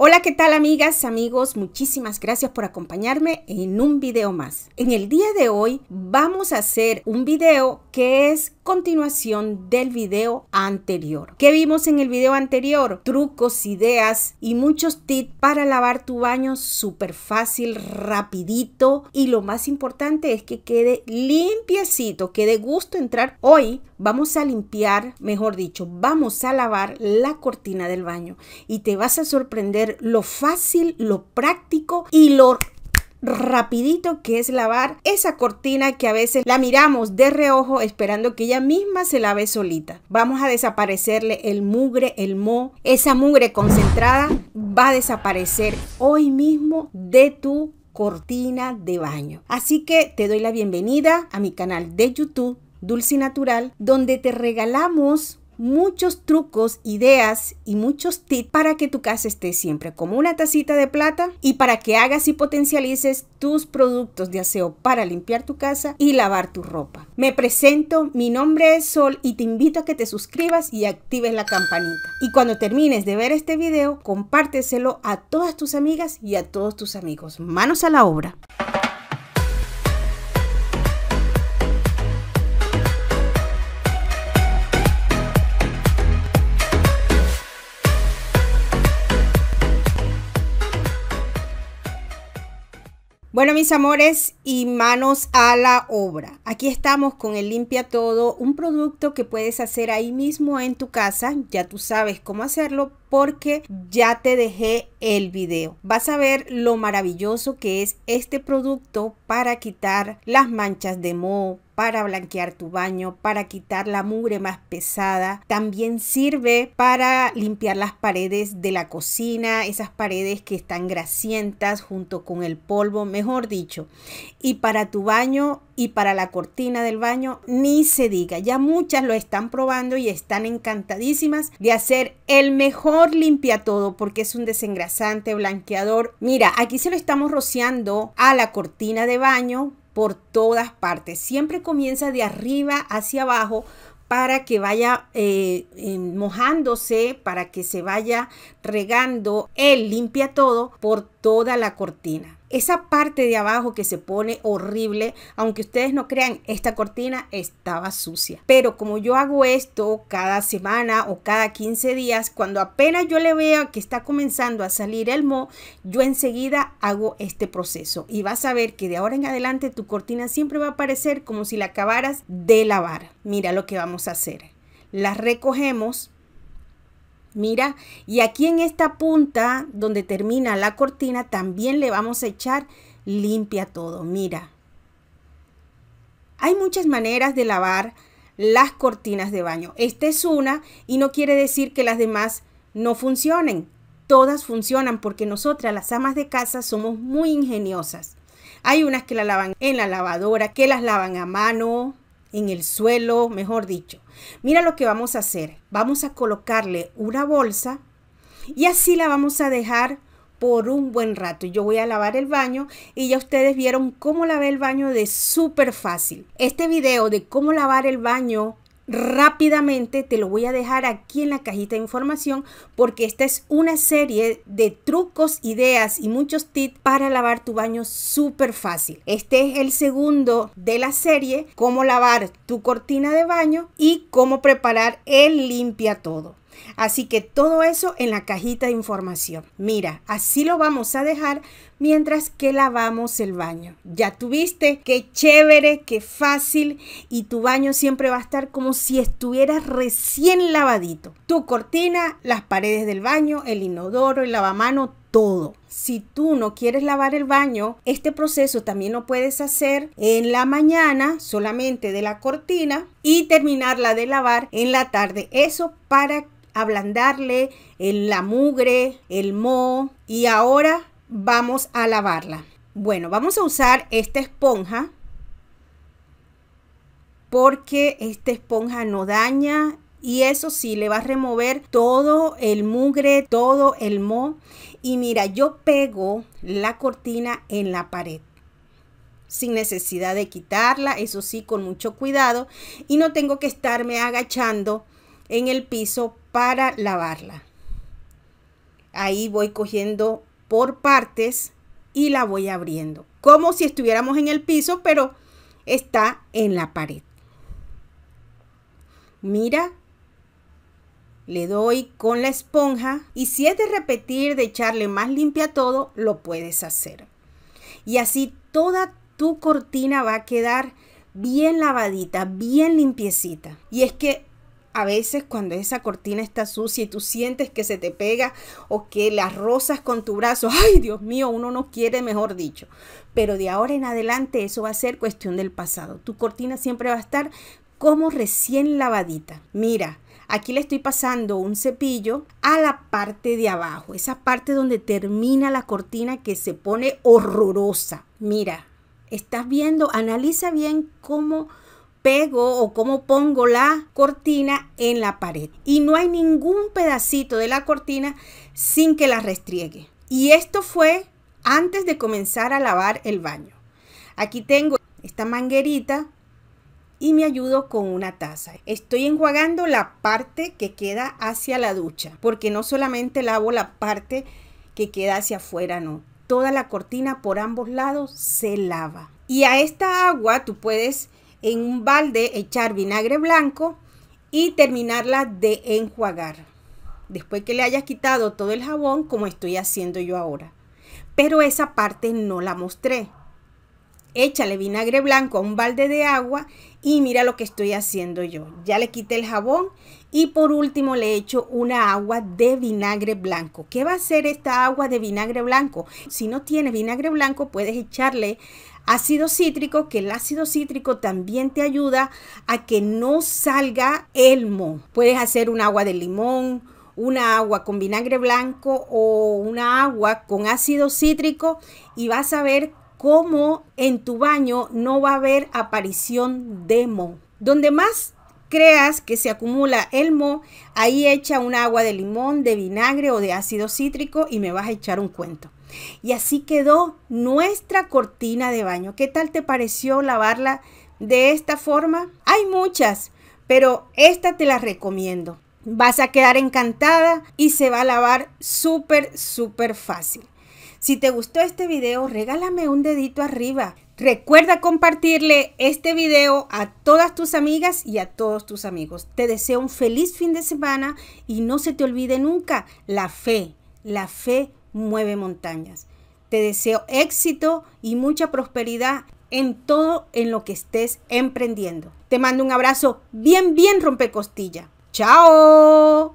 Hola, ¿qué tal amigas, amigos? Muchísimas gracias por acompañarme en un video más. En el día de hoy vamos a hacer un video que es continuación del video anterior. ¿Qué vimos en el video anterior? Trucos, ideas y muchos tips para lavar tu baño súper fácil, rapidito y lo más importante es que quede limpiecito, que de gusto entrar. Hoy vamos a limpiar, mejor dicho, vamos a lavar la cortina del baño y te vas a sorprender lo fácil, lo práctico y lo rapidito que es lavar esa cortina que a veces la miramos de reojo esperando que ella misma se lave solita. Vamos a desaparecerle el mugre, el mo, esa mugre concentrada va a desaparecer hoy mismo de tu cortina de baño. Así que te doy la bienvenida a mi canal de YouTube Dulce Natural, donde te regalamos muchos trucos, ideas y muchos tips para que tu casa esté siempre como una tacita de plata y para que hagas y potencialices tus productos de aseo para limpiar tu casa y lavar tu ropa. Me presento, mi nombre es Sol y te invito a que te suscribas y actives la campanita. Y cuando termines de ver este video, compárteselo a todas tus amigas y a todos tus amigos. Manos a la obra. Bueno, mis amores, y manos a la obra. Aquí estamos con el Limpia Todo, un producto que puedes hacer ahí mismo en tu casa. Ya tú sabes cómo hacerlo porque ya te dejé el video. Vas a ver lo maravilloso que es este producto para quitar las manchas de moho, para blanquear tu baño, para quitar la mugre más pesada. También sirve para limpiar las paredes de la cocina, esas paredes que están grasientas junto con el polvo, mejor dicho. Y para tu baño y para la cortina del baño, ni se diga. Ya muchas lo están probando y están encantadísimas de hacer el mejor limpia todo porque es un desengrasante, blanqueador. Mira, aquí se lo estamos rociando a la cortina de baño por todas partes. Siempre comienza de arriba hacia abajo para que vaya eh, mojándose, para que se vaya regando el limpia todo por toda la cortina esa parte de abajo que se pone horrible, aunque ustedes no crean, esta cortina estaba sucia. Pero como yo hago esto cada semana o cada 15 días, cuando apenas yo le veo que está comenzando a salir el mo, yo enseguida hago este proceso y vas a ver que de ahora en adelante tu cortina siempre va a parecer como si la acabaras de lavar. Mira lo que vamos a hacer. La recogemos Mira, y aquí en esta punta donde termina la cortina también le vamos a echar limpia todo. Mira. Hay muchas maneras de lavar las cortinas de baño. Esta es una y no quiere decir que las demás no funcionen. Todas funcionan porque nosotras las amas de casa somos muy ingeniosas. Hay unas que la lavan en la lavadora, que las lavan a mano, en el suelo, mejor dicho. Mira lo que vamos a hacer. Vamos a colocarle una bolsa y así la vamos a dejar por un buen rato. Yo voy a lavar el baño y ya ustedes vieron cómo lavé el baño de súper fácil. Este video de cómo lavar el baño rápidamente te lo voy a dejar aquí en la cajita de información porque esta es una serie de trucos, ideas y muchos tips para lavar tu baño súper fácil. Este es el segundo de la serie, cómo lavar tu cortina de baño y cómo preparar el limpia todo. Así que todo eso en la cajita de información. Mira, así lo vamos a dejar mientras que lavamos el baño. Ya tuviste, qué chévere, qué fácil y tu baño siempre va a estar como si estuvieras recién lavadito. Tu cortina, las paredes del baño, el inodoro, el lavamano, todo. Si tú no quieres lavar el baño, este proceso también lo puedes hacer en la mañana solamente de la cortina y terminarla de lavar en la tarde. Eso para que ablandarle el, la mugre, el mo, y ahora vamos a lavarla. Bueno, vamos a usar esta esponja porque esta esponja no daña y eso sí le va a remover todo el mugre, todo el mo. Y mira, yo pego la cortina en la pared sin necesidad de quitarla, eso sí, con mucho cuidado, y no tengo que estarme agachando en el piso para lavarla. Ahí voy cogiendo por partes y la voy abriendo, como si estuviéramos en el piso, pero está en la pared. Mira, le doy con la esponja y si es de repetir, de echarle más limpia todo, lo puedes hacer. Y así toda tu cortina va a quedar bien lavadita, bien limpiecita. Y es que a veces cuando esa cortina está sucia y tú sientes que se te pega o que las rozas con tu brazo, ay Dios mío, uno no quiere, mejor dicho. Pero de ahora en adelante eso va a ser cuestión del pasado. Tu cortina siempre va a estar como recién lavadita. Mira, aquí le estoy pasando un cepillo a la parte de abajo, esa parte donde termina la cortina que se pone horrorosa. Mira, estás viendo, analiza bien cómo o cómo pongo la cortina en la pared. Y no hay ningún pedacito de la cortina sin que la restriegue. Y esto fue antes de comenzar a lavar el baño. Aquí tengo esta manguerita y me ayudo con una taza. Estoy enjuagando la parte que queda hacia la ducha, porque no solamente lavo la parte que queda hacia afuera, no. Toda la cortina por ambos lados se lava. Y a esta agua tú puedes en un balde echar vinagre blanco y terminarla de enjuagar. Después que le hayas quitado todo el jabón, como estoy haciendo yo ahora. Pero esa parte no la mostré. Échale vinagre blanco a un balde de agua y mira lo que estoy haciendo yo. Ya le quité el jabón y por último le echo una agua de vinagre blanco. ¿Qué va a hacer esta agua de vinagre blanco? Si no tiene vinagre blanco, puedes echarle ácido cítrico, que el ácido cítrico también te ayuda a que no salga el moho. Puedes hacer un agua de limón, una agua con vinagre blanco o una agua con ácido cítrico y vas a ver cómo en tu baño no va a haber aparición de mo Donde más creas que se acumula el mo ahí echa un agua de limón, de vinagre o de ácido cítrico y me vas a echar un cuento. Y así quedó nuestra cortina de baño. ¿Qué tal te pareció lavarla de esta forma? Hay muchas, pero esta te la recomiendo. Vas a quedar encantada y se va a lavar súper, súper fácil. Si te gustó este video, regálame un dedito arriba. Recuerda compartirle este video a todas tus amigas y a todos tus amigos. Te deseo un feliz fin de semana y no se te olvide nunca la fe, la fe mueve montañas. Te deseo éxito y mucha prosperidad en todo en lo que estés emprendiendo. Te mando un abrazo bien, bien rompecostilla. ¡Chao!